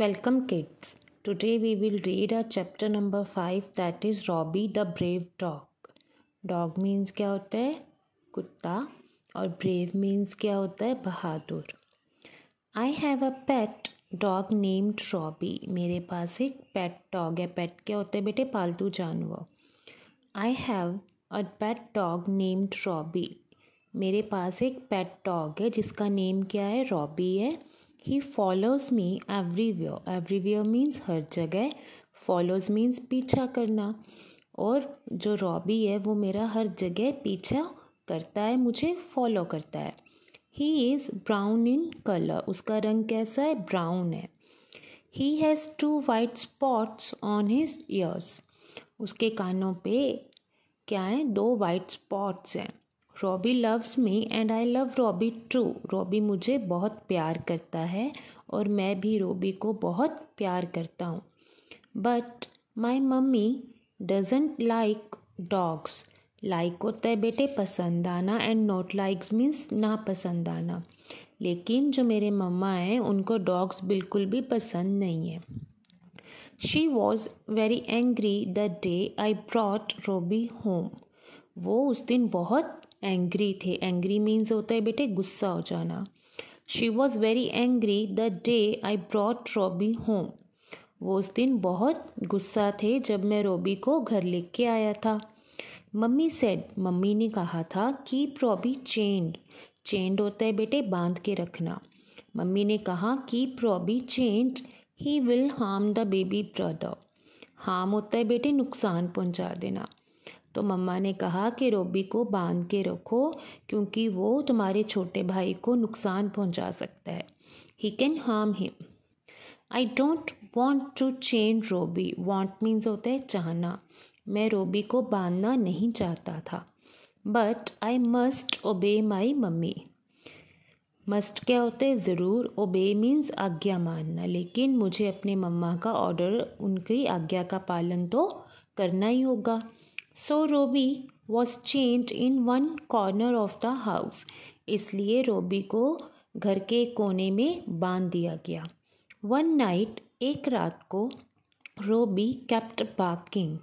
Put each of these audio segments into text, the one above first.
Welcome, kids. Today we will read a chapter number five that is Robbie the Brave Dog. Dog means क्या होता है कुत्ता और brave means क्या होता है बहादुर I have a pet dog named Robbie. मेरे पास एक pet dog है pet क्या होता है बेटे पालतू जानवर I have a pet dog named Robbie. मेरे पास एक pet dog है जिसका name क्या है रॉबी है he follows me every everywhere means हर जगह फॉलोज मीन्स पीछा करना और जो रॉबी है वो मेरा हर जगह पीछा करता है मुझे फॉलो करता है he is brown in colour उसका रंग कैसा है ब्राउन है he has two white spots on his ears उसके कानों पे क्या है दो वाइट स्पॉट्स हैं Robbie loves me and I love Robbie true Robbie मुझे बहुत प्यार करता है और मैं भी रॉबी को बहुत प्यार करता हूँ but my mummy doesn't like dogs like होता है बेटे पसंद आना एंड नॉट लाइक्स मीन्स ना पसंद आना लेकिन जो मेरे मम्मा हैं उनको डॉग्स बिल्कुल भी पसंद नहीं है she was very angry the day I brought Robbie home वो उस दिन बहुत एंग्री थे एंग्री मीन्स होता है बेटे गुस्सा हो जाना she was very angry the day I brought Robbie home वो उस दिन बहुत गुस्सा थे जब मैं रॉबी को घर लेके आया था मम्मी सेड मम्मी ने कहा था कीप रॉबी चेंड चेंड होता है बेटे बांध के रखना मम्मी ने कहा keep Robbie chained he will harm the baby brother harm होता है बेटे नुकसान पहुंचा देना तो मम्मा ने कहा कि रोबी को बांध के रखो क्योंकि वो तुम्हारे छोटे भाई को नुकसान पहुंचा सकता है he can harm him I don't want to change Robbie want means होता है चाहना मैं रोबी को बांधना नहीं चाहता था बट आई मस्ट ओबे माई मम्मी मस्ट क्या होता है ज़रूर ओबे मीन्स आज्ञा मानना लेकिन मुझे अपने मम्मा का ऑर्डर उनकी आज्ञा का पालन तो करना ही होगा so Robbie was change in one corner of the house इसलिए रोबी को घर के कोने में बांध दिया गया वन नाइट एक रात को रोबी कैप्ट बाकिंग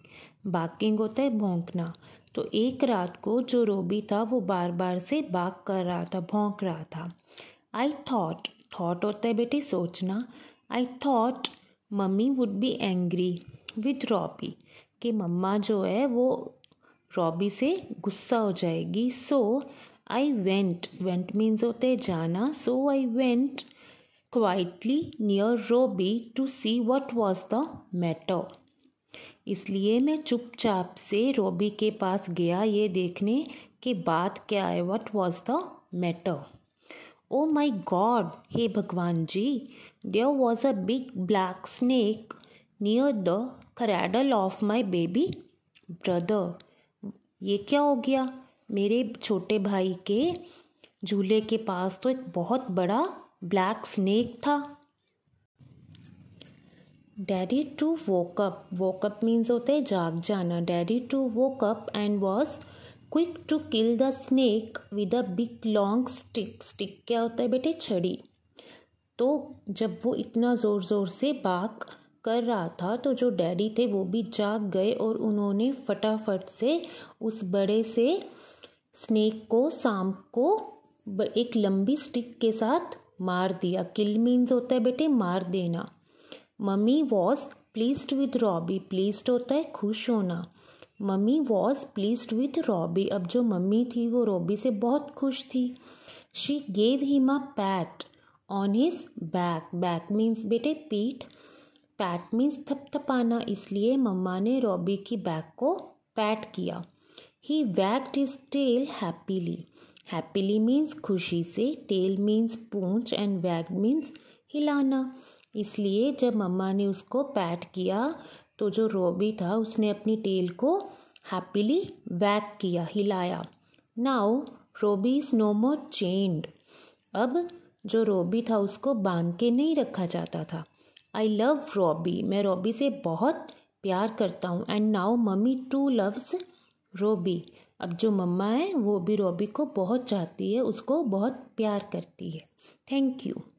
बाकिंग होता है भोंकना तो एक रात को जो रोबी था वो बार बार से बाग कर रहा था भोंक रहा था आई थॉट थॉट होता है बेटी सोचना I thought mummy would be angry with Robbie कि मम्मा जो है वो रॉबी से गुस्सा हो जाएगी so I went went means होते जाना so I went quietly near Robbie to see what was the matter इसलिए मैं चुपचाप से रोबी के पास गया ये देखने कि बात क्या है what was the matter oh my god हे भगवान जी there was a big black snake near the cradle of my baby brother ये क्या हो गया मेरे छोटे भाई के झूले के पास तो एक बहुत बड़ा ब्लैक स्नेक था daddy too woke up woke up means होते हैं जाग जाना daddy too woke up and was quick to kill the snake with a big long stick stick क्या होता है बेटे छड़ी तो जब वो इतना ज़ोर ज़ोर से बाग कर रहा था तो जो डैडी थे वो भी जाग गए और उन्होंने फटाफट से उस बड़े से स्नेक को सांप को एक लंबी स्टिक के साथ मार दिया किल मीन्स होता है बेटे मार देना mummy was pleased with Robbie pleased होता है खुश होना mummy was pleased with Robbie अब जो मम्मी थी वो रॉबी से बहुत खुश थी she gave him a pat on his back back means बेटे पीठ पैट मीन्स थपथपाना इसलिए मम्मा ने रॉबी की बैक को पैट किया he wagged his tail happily happily means खुशी से टेल मीन्स पूंछ एंड वैग मीन्स हिलाना इसलिए जब मम्मा ने उसको पैट किया तो जो रॉबी था उसने अपनी टेल को हैप्पीली वैक किया हिलाया now Robbie is no more chained अब जो रोबी था उसको बांध के नहीं रखा जाता था आई लव रॉबी मैं रॉबी से बहुत प्यार करता हूँ and now mummy too loves Robbie अब जो मम्मा है वो भी रॉबी को बहुत चाहती है उसको बहुत प्यार करती है थैंक यू